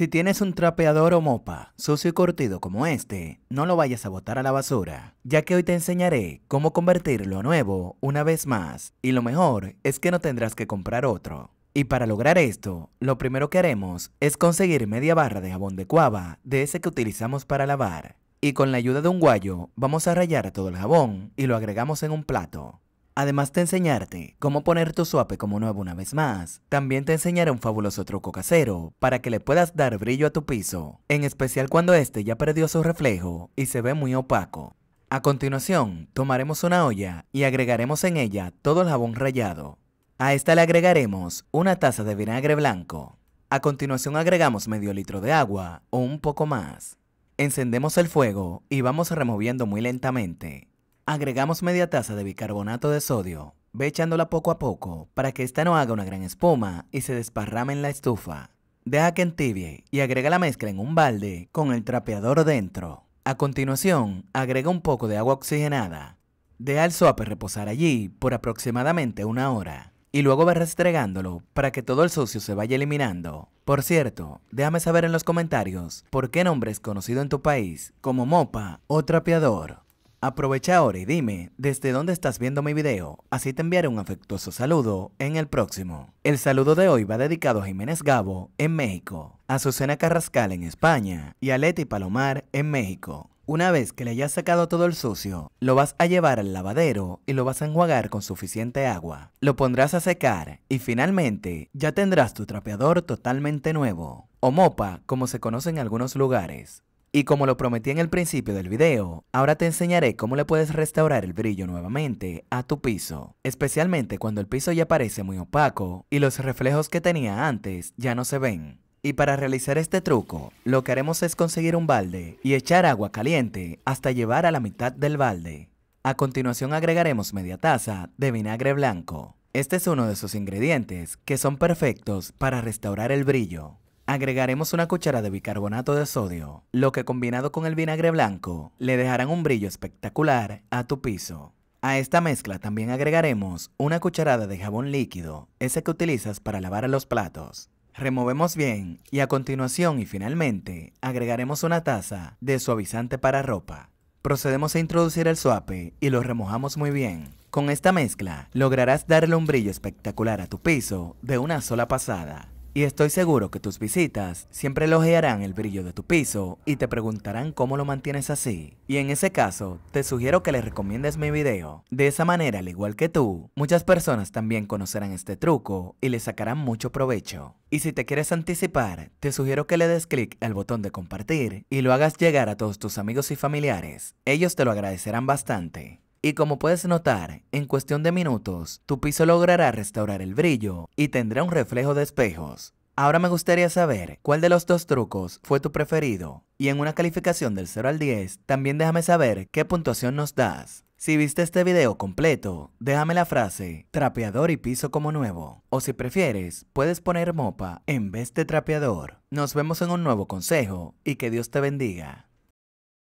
Si tienes un trapeador o mopa sucio y curtido como este, no lo vayas a botar a la basura, ya que hoy te enseñaré cómo convertirlo a nuevo una vez más, y lo mejor es que no tendrás que comprar otro. Y para lograr esto, lo primero que haremos es conseguir media barra de jabón de cuava de ese que utilizamos para lavar. Y con la ayuda de un guayo, vamos a rayar todo el jabón y lo agregamos en un plato. Además de enseñarte cómo poner tu suape como nuevo una vez más, también te enseñaré un fabuloso truco casero para que le puedas dar brillo a tu piso, en especial cuando este ya perdió su reflejo y se ve muy opaco. A continuación, tomaremos una olla y agregaremos en ella todo el jabón rallado. A esta le agregaremos una taza de vinagre blanco. A continuación agregamos medio litro de agua o un poco más. Encendemos el fuego y vamos removiendo muy lentamente. Agregamos media taza de bicarbonato de sodio. Ve echándola poco a poco para que ésta no haga una gran espuma y se desparrame en la estufa. Deja que entibie y agrega la mezcla en un balde con el trapeador dentro. A continuación, agrega un poco de agua oxigenada. Deja el suave reposar allí por aproximadamente una hora y luego va restregándolo para que todo el sucio se vaya eliminando. Por cierto, déjame saber en los comentarios por qué nombre es conocido en tu país como mopa o trapeador. Aprovecha ahora y dime desde dónde estás viendo mi video, así te enviaré un afectuoso saludo en el próximo. El saludo de hoy va dedicado a Jiménez Gabo en México, a Susana Carrascal en España y a Leti Palomar en México. Una vez que le hayas sacado todo el sucio, lo vas a llevar al lavadero y lo vas a enjuagar con suficiente agua. Lo pondrás a secar y finalmente ya tendrás tu trapeador totalmente nuevo, o mopa como se conoce en algunos lugares. Y como lo prometí en el principio del video, ahora te enseñaré cómo le puedes restaurar el brillo nuevamente a tu piso, especialmente cuando el piso ya parece muy opaco y los reflejos que tenía antes ya no se ven. Y para realizar este truco, lo que haremos es conseguir un balde y echar agua caliente hasta llevar a la mitad del balde. A continuación agregaremos media taza de vinagre blanco. Este es uno de sus ingredientes que son perfectos para restaurar el brillo agregaremos una cuchara de bicarbonato de sodio, lo que combinado con el vinagre blanco le dejarán un brillo espectacular a tu piso. A esta mezcla también agregaremos una cucharada de jabón líquido, ese que utilizas para lavar los platos. Removemos bien y a continuación y finalmente agregaremos una taza de suavizante para ropa. Procedemos a introducir el suape y lo remojamos muy bien. Con esta mezcla lograrás darle un brillo espectacular a tu piso de una sola pasada. Y estoy seguro que tus visitas siempre elogiarán el brillo de tu piso y te preguntarán cómo lo mantienes así. Y en ese caso, te sugiero que les recomiendes mi video. De esa manera, al igual que tú, muchas personas también conocerán este truco y le sacarán mucho provecho. Y si te quieres anticipar, te sugiero que le des clic al botón de compartir y lo hagas llegar a todos tus amigos y familiares. Ellos te lo agradecerán bastante. Y como puedes notar, en cuestión de minutos, tu piso logrará restaurar el brillo y tendrá un reflejo de espejos. Ahora me gustaría saber cuál de los dos trucos fue tu preferido. Y en una calificación del 0 al 10, también déjame saber qué puntuación nos das. Si viste este video completo, déjame la frase trapeador y piso como nuevo. O si prefieres, puedes poner mopa en vez de trapeador. Nos vemos en un nuevo consejo y que Dios te bendiga.